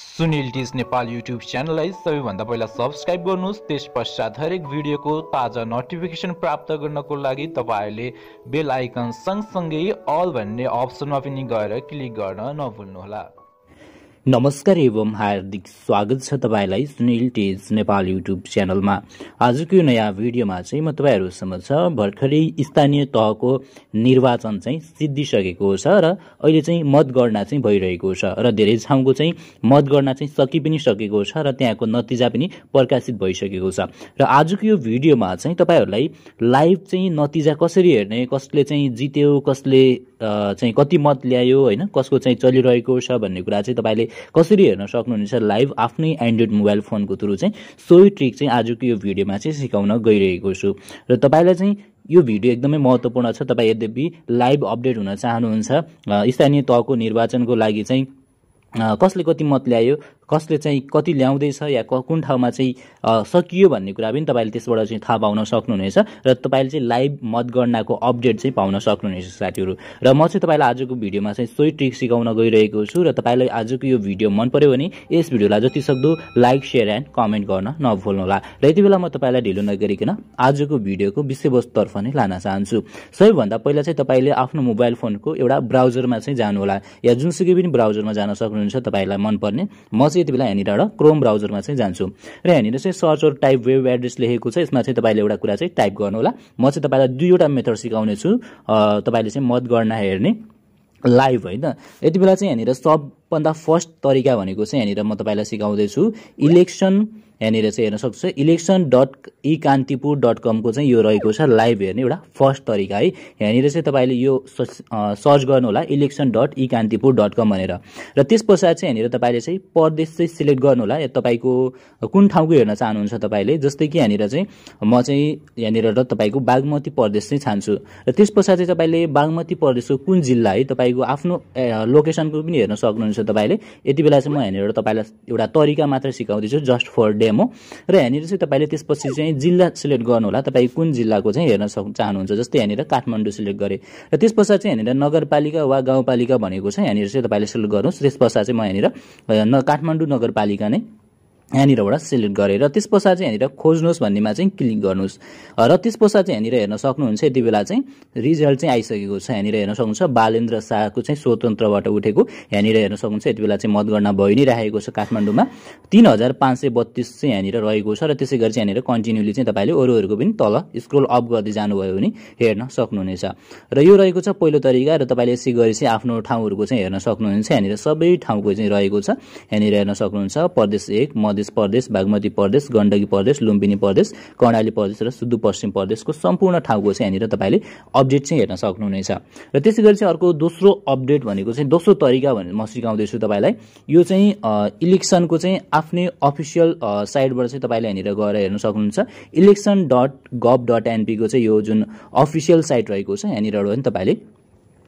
Sunil टिज Nepal YouTube च्यानललाई सबैभन्दा पहिला सब्सक्राइब गर्नुहोस् त्यस पश्चात हरेक भिडियोको ताजा नोटिफिकेसन प्राप्त गर्नको लागि तपाईँहरूले बेल आइकन सँगसँगै अल भन्ने अप्सनमा पनि गएर क्लिक गर्न नभुल्नुहोला नमस्कार एवं हार्दिक स्वागत छ तपाईँलाई सुनिल टेज नेपाल युट्युब च्यानलमा आजको यो नयाँ भिडियोमा चाहिँ म तपाईँहरूसम्म छ भर्खरै स्थानीय तहको निर्वाचन चाहिँ सिद्धिसकेको छ र अहिले चाहिँ मतगणना चाहिँ भइरहेको छ र धेरै ठाउँको चाहिँ मतगणना चाहिँ सकि पनि सकेको छ र त्यहाँको नतिजा पनि प्रकाशित भइसकेको छ र आजको यो भिडियोमा चाहिँ तपाईँहरूलाई लाइभ चाहिँ नतिजा कसरी हेर्ने कसले चाहिँ जित्यो कसले चाहिँ कति मत ल्यायो होइन कसको चाहिँ चलिरहेको छ भन्ने कुरा चाहिँ तपाईँले कसरी हेर्न सक्नुहुनेछ लाइभ आफ्नै एन्ड्रोइड मोबाइल फोनको थ्रु चाहिँ सोही ट्रिक चाहिँ आजको यो भिडियोमा चाहिँ सिकाउन गइरहेको छु र तपाईँलाई चाहिँ यो भिडियो एकदमै महत्त्वपूर्ण छ तपाईँ यद्यपि लाइभ अपडेट हुन चाहनुहुन्छ स्थानीय तहको निर्वाचनको लागि चाहिँ कसले कति मत ल्यायो कसले चाहिँ कति ल्याउँदैछ या कुन ठाउँमा चाहिँ सकियो भन्ने कुरा पनि तपाईँले त्यसबाट चाहिँ थाहा पाउन सक्नुहुनेछ र तपाईँले चाहिँ लाइभ मतगणनाको अपडेट चाहिँ पाउन सक्नुहुनेछ साथीहरू र म चाहिँ तपाईँलाई आजको भिडियोमा चाहिँ सोही ट्रिक सिकाउन गइरहेको छु र तपाईँलाई आजको यो भिडियो मन पऱ्यो भने यस भिडियोलाई जति सक्दो लाइक सेयर एन्ड कमेन्ट गर्न नभुल्नुहोला र यति बेला म तपाईँलाई ढिलो नगरिकन आजको भिडियोको विषयवस्तुतर्फ नै लान चाहन्छु सबैभन्दा पहिला चाहिँ तपाईँले आफ्नो मोबाइल फोनको एउटा ब्राउजरमा चाहिँ जानुहोला या जुनसुकै पनि ब्राउजरमा जान सक्नु हुनुहुन्छ तपाईँलाई मनपर्ने म चाहिँ यति बेला यहाँनिर एउटा क्रोम ब्राउजरमा चाहिँ जान्छु र यहाँनिर चाहिँ search or type web address लेखेको छ यसमा चाहिँ तपाईँले एउटा कुरा चाहिँ टाइप गर्नुहोला म चाहिँ तपाईँलाई दुईवटा मेथड सिकाउनेछु तपाईँले चाहिँ मत गर्न हेर्ने लाइभ होइन यति बेला चाहिँ यहाँनिर सबभन्दा फर्स्ट तरिका भनेको चाहिँ यहाँनिर म तपाईँलाई सिकाउँदैछु इलेक्सन यहाँनिर चाहिँ हेर्न सक्छ election dot e Kantipur dot कमको चाहिँ यो रहेको छ लाइभ हेर्ने एउटा फर्स्ट तरिका है यहाँनिर चाहिँ तपाईँले यो सर्च गर्नुहोला election dot e Kantipur dot com भनेर र त्यस पश्चात चाहिँ यहाँनिर तपाईँले चाहिँ परदेश चाहिँ सिलेक्ट गर्नु होला तपाईँको कुन ठाउँको हेर्न चाहनुहुन्छ तपाईँले जस्तै कि यहाँनिर चाहिँ म चाहिँ यहाँनिर र तपाईँको बागमती प्रदेश चाहिँ छान्छु र त्यस पश्चात चाहिँ तपाईँले बागमती प्रदेशको कुन जिल्ला है तपाईँको आफ्नो लोकेसनको पनि हेर्न सक्नुहुन्छ तपाईँले यति बेला चाहिँ म यहाँनिर तपाईँलाई एउटा तरिका मात्र सिकाउँदैछु जस्ट फर डे एम हो र यहाँनिर चाहिँ तपाईँले त्यसपछि चाहिँ जिल्ला सिलेक्ट गर्नुहोला तपाईँ कुन जिल्लाको चाहिँ हेर्न सक् चाहनुहुन्छ जस्तै यहाँनिर काठमाडौँ सिलेक्ट गरेँ र त्यस पश्चात चाहिँ यहाँनिर नगरपालिका वा गाउँपालिका भनेको छ यहाँनिर चाहिँ तपाईँले सिलेक्ट गर्नुहोस् त्यस पश्चात चाहिँ म यहाँनिर काठमाडौँ नगरपालिका नै यहाँनिरबाट सेलेक्ट गरेर त्यस पश्चात चाहिँ यहाँनिर खोज्नुहोस् भन्नेमा चाहिँ क्लिक गर्नुहोस् र त्यस पश्चात चाहिँ यहाँनिर हेर्न सक्नुहुन्छ यति बेला चाहिँ रिजल्ट चाहिँ आइसकेको छ यहाँनिर हेर्न सक्नुहुन्छ बालेन्द्र शाहको चाहिँ स्वतन्त्रबाट उठेको यहाँनिर हेर्न सक्नुहुन्छ यति बेला चाहिँ मतगणना भइ नै राखेको छ काठमाडौँमा तिन हजार पाँच सय बत्तिस चाहिँ यहाँनिर रहेको छ र त्यसै गरी चाहिँ यहाँनिर कन्टिन्युली चाहिँ तपाईँले अरूहरूको पनि तल स्क्रोल अप गर्दै जानुभयो भने हेर्न सक्नुहुनेछ र यो रहेको छ पहिलो तरिका र तपाईँले यसै गरी चाहिँ आफ्नो ठाउँहरूको चाहिँ हेर्न सक्नुहुन्छ यहाँनिर सबै ठाउँको चाहिँ रहेको छ यहाँनिर हेर्न सक्नुहुन्छ प्रदेश एक मध्य मधेस प्रदेश बागमती प्रदेश गण्डकी प्रदेश लुम्बिनी प्रदेश कर्णाली प्रदेश र सुदूरपश्चिम प्रदेशको सम्पूर्ण ठाउँको चाहिँ यहाँनिर तपाईँले अपडेट चाहिँ हेर्न सक्नुहुनेछ र त्यसै गरी चाहिँ अर्को दोस्रो अपडेट भनेको चाहिँ दोस्रो तरिका भनेर म सिकाउँदैछु तपाईँलाई यो चाहिँ इलेक्सनको चाहिँ आफ्नै अफिसियल साइटबाट चाहिँ तपाईँले यहाँनिर गएर हेर्न सक्नुहुन्छ इलेक्सन डट गभ डट एनपीको चाहिँ यो जुन अफिसियल साइट रहेको छ यहाँनिरबाट पनि तपाईँले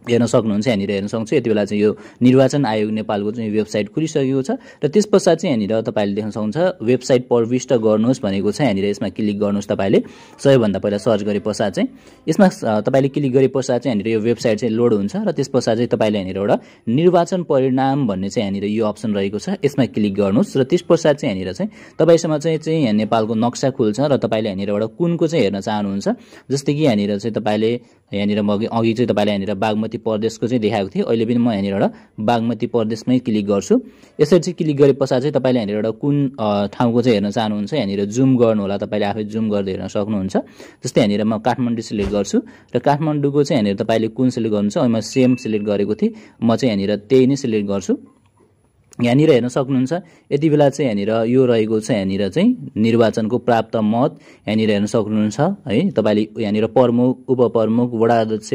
हेर्न सक्नुहुन्छ यहाँनिर हेर्न सक्नुहुन्छ यति बेला चाहिँ यो निर्वाचन आयोग नेपालको चाहिँ वेबसाइट खुलिसकेको छ र त्यस पश्चात चाहिँ यहाँनिर तपाईँले देख्न सक्नुहुन्छ वेबसाइट प्रविष्ट गर्नुहोस् भनेको छ यहाँनिर यसमा क्लिक गर्नुहोस् तपाईँले सबैभन्दा पहिला सर्च गरे पश्चात चाहिँ यसमा तपाईँले क्लिक गरे पश्चात चाहिँ यहाँनिर यो वेबसाइट चाहिँ लोड हुन्छ र त्यस पश्चात चाहिँ तपाईँले यहाँनिर एउटा निर्वाचन परिणाम भन्ने चाहिँ यहाँनिर यो अप्सन रहेको छ यसमा क्लिक गर्नुहोस् र त्यस पश्चात चाहिँ यहाँनिर चाहिँ तपाईँसँग चाहिँ चाहिँ यहाँ नेपालको नक्सा खुल्छ र तपाईँले यहाँनिर एउटा कुनको चाहिँ हेर्न चाहनुहुन्छ जस्तै कि यहाँनिर चाहिँ तपाईँले यहाँनिर म अघि चाहिँ तपाईँलाई यहाँनिर बागमती प्रदेशको चाहिँ देखाएको थिएँ अहिले पनि म यहाँनिर एउटा बागमती प्रदेशमै क्लिक गर्छु यसरी चाहिँ क्लिक गरे पश्चात चाहिँ तपाईँले यहाँनिर एउटा कुन ठाउँको चाहिँ हेर्न चाहनुहुन्छ यहाँनिर जुम गर्नु होला तपाईँले आफै जुम गर्दै हेर्न सक्नुहुन्छ जस्तै यहाँनिर म काठमाडौँ सिलेक्ट गर्छु र काठमाडौँको चाहिँ यहाँनिर तपाईँले कुन सिलेक्ट गर्नुहुन्छ अनि म सेम सिलेक्ट गरेको थिएँ म चाहिँ यहाँनिर त्यही नै सिलेक्ट गर्छु यहाँनिर हेर्न सक्नुहुन्छ यति बेला चाहिँ यहाँनिर यो रहेको छ यहाँनिर चाहिँ निर्वाचनको प्राप्त मत यहाँनिर हेर्न सक्नुहुन्छ है तपाईँले यहाँनिर प्रमुख उपप्रमुख वडा अध्यक्ष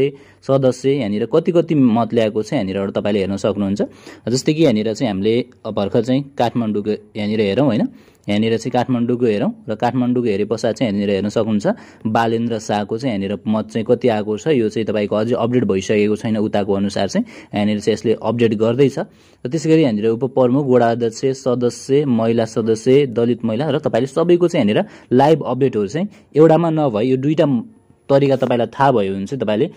सदस्य यहाँनिर कति कति मत ल्याएको छ यहाँनिर तपाईँले हेर्न सक्नुहुन्छ जस्तै कि यहाँनिर चाहिँ हामीले भर्खर चाहिँ काठमाडौँको यहाँनिर हेरौँ होइन यहाँनिर चाहिँ काठमाडौँको हेरौँ र काठमाडौँको हेरे पश्चात चाहिँ यहाँनिर हेर्न सक्नुहुन्छ बालेन्द्र शाहको चाहिँ यहाँनिर मत चाहिँ कति आएको छ यो चाहिँ तपाईँको अझै अपडेट भइसकेको छैन उताको अनुसार चाहिँ यहाँनिर चाहिँ यसले अपडेट गर्दैछ र त्यसै गरी यहाँनिर उपप्रमुख वडा सदस्य महिला सदस्य दलित महिला र तपाईँले सबैको चाहिँ यहाँनिर लाइभ अपडेटहरू चाहिँ एउटामा नभए यो दुईवटा तरिका तपाईँलाई थाहा भयो भने चाहिँ तपाईँले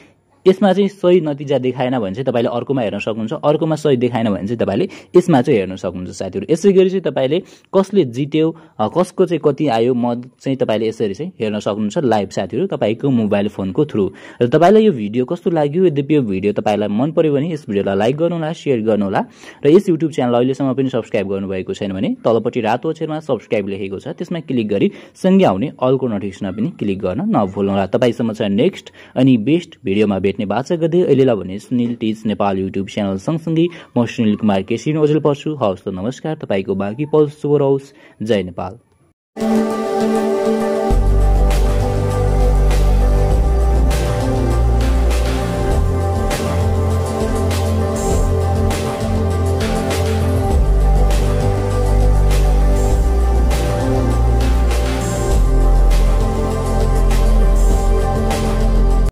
यसमा चाहिँ सही नतिजा देखाएन भने चाहिँ तपाईँले अर्कोमा हेर्न सक्नुहुन्छ अर्कोमा सही देखाएन भने चाहिँ तपाईँले यसमा चाहिँ हेर्न सक्नुहुन्छ साथीहरू यसै गरी चाहिँ तपाईँले कसले जित्यो कसको चाहिँ कति आयो म चाहिँ तपाईँले यसरी चाहिँ हेर्न सक्नुहुन्छ लाइभ साथीहरू तपाईँको मोबाइल फोनको थ्रु र तपाईँलाई यो भिडियो कस्तो लाग्यो यद्यपि यो भिडियो तपाईँलाई मन पऱ्यो भने यस भिडियोलाई लाइक गर्नुहोला सेयर गर्नुहोला र यस युट्युब च्यानल अहिलेसम्म पनि सब्सक्राइब गर्नुभएको छैन भने तलपट्टि रातो अक्षरमा सब्सक्राइब लेखेको छ त्यसमा क्लिक गरी सँगै आउने अलको नोटिफिकेसनमा पनि क्लिक गर्न नभुल्नुहोला तपाईँसम्म छ नेक्स्ट अनि बेस्ट भिडियोमा भेट भेट्ने बाचा गर्दै अहिलेलाई भने Sunil teach Nepal YouTube channel सँगसँगै म सुनिल कुमार केसी अझै पर्छु हवस् त नमस्कार तपाईँको बाँकी पल्स शुभ रहोस् जय नेपाल